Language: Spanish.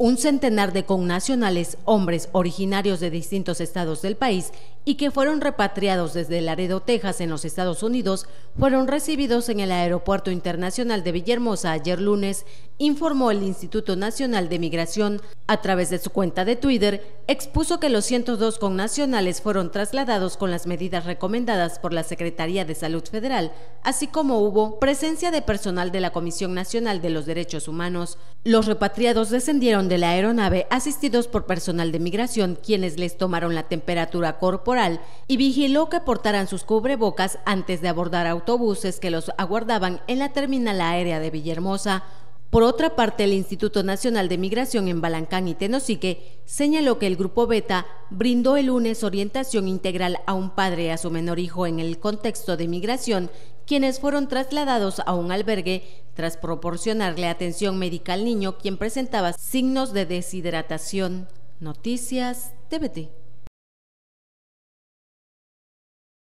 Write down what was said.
un centenar de connacionales, hombres originarios de distintos estados del país y que fueron repatriados desde Laredo, Texas, en los Estados Unidos, fueron recibidos en el Aeropuerto Internacional de Villahermosa ayer lunes, informó el Instituto Nacional de Migración. A través de su cuenta de Twitter, expuso que los 102 connacionales fueron trasladados con las medidas recomendadas por la Secretaría de Salud Federal, así como hubo presencia de personal de la Comisión Nacional de los Derechos Humanos. Los repatriados descendieron de la aeronave asistidos por personal de migración quienes les tomaron la temperatura corporal y vigiló que portaran sus cubrebocas antes de abordar autobuses que los aguardaban en la terminal aérea de Villahermosa. Por otra parte, el Instituto Nacional de Migración en Balancán y Tenosique señaló que el Grupo Beta brindó el lunes orientación integral a un padre y a su menor hijo en el contexto de migración quienes fueron trasladados a un albergue tras proporcionarle atención médica al niño, quien presentaba signos de deshidratación. Noticias TVT.